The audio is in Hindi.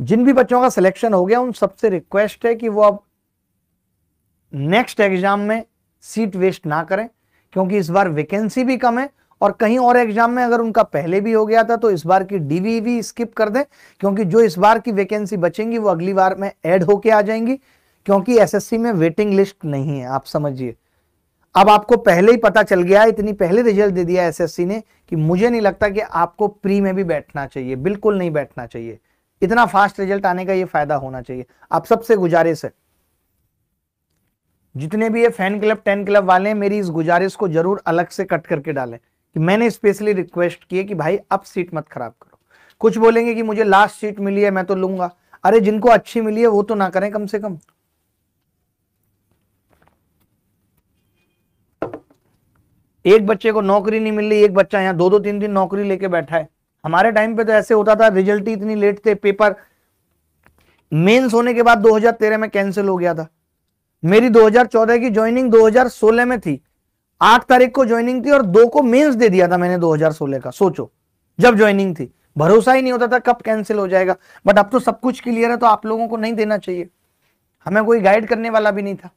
जिन भी बच्चों का सिलेक्शन हो गया उन सबसे रिक्वेस्ट है कि वो अब नेक्स्ट एग्जाम में सीट वेस्ट ना करें क्योंकि इस बार वैकेंसी भी कम है और कहीं और एग्जाम में अगर उनका पहले भी हो गया था तो इस बार की डीवी भी स्किप कर दें क्योंकि जो इस बार की वैकेंसी बचेंगी वो अगली बार में ऐड होके आ जाएंगी क्योंकि एसएससी में वेटिंग लिस्ट नहीं है आप समझिए अब आपको पहले ही पता चल गया इतनी पहले रिजल्ट दे दिया एस ने कि मुझे नहीं लगता कि आपको प्री में भी बैठना चाहिए बिल्कुल नहीं बैठना चाहिए इतना फास्ट रिजल्ट आने का ये फायदा होना चाहिए आप सबसे गुजारिश है जितने भी ये फैन क्लब टेन क्लब वाले हैं मेरी इस गुजारिश को जरूर अलग से कट करके डालें कि मैंने स्पेशली रिक्वेस्ट की है कि भाई अब सीट मत खराब करो कुछ बोलेंगे कि मुझे लास्ट सीट मिली है मैं तो लूंगा अरे जिनको अच्छी मिली है वो तो ना करें कम से कम एक बच्चे को नौकरी नहीं मिल रही एक बच्चा यहाँ दो दो तीन दिन नौकरी लेके बैठा है हमारे टाइम पे तो ऐसे होता था रिजल्ट ही इतनी लेट थे पेपर मेंस होने के बाद 2013 में कैंसिल हो गया था मेरी 2014 की ज्वाइनिंग 2016 में थी आठ तारीख को ज्वाइनिंग थी और दो को मेंस दे दिया था मैंने 2016 का सोचो जब ज्वाइनिंग थी भरोसा ही नहीं होता था कब कैंसिल हो जाएगा बट अब तो सब कुछ क्लियर है तो आप लोगों को नहीं देना चाहिए हमें कोई गाइड करने वाला भी नहीं था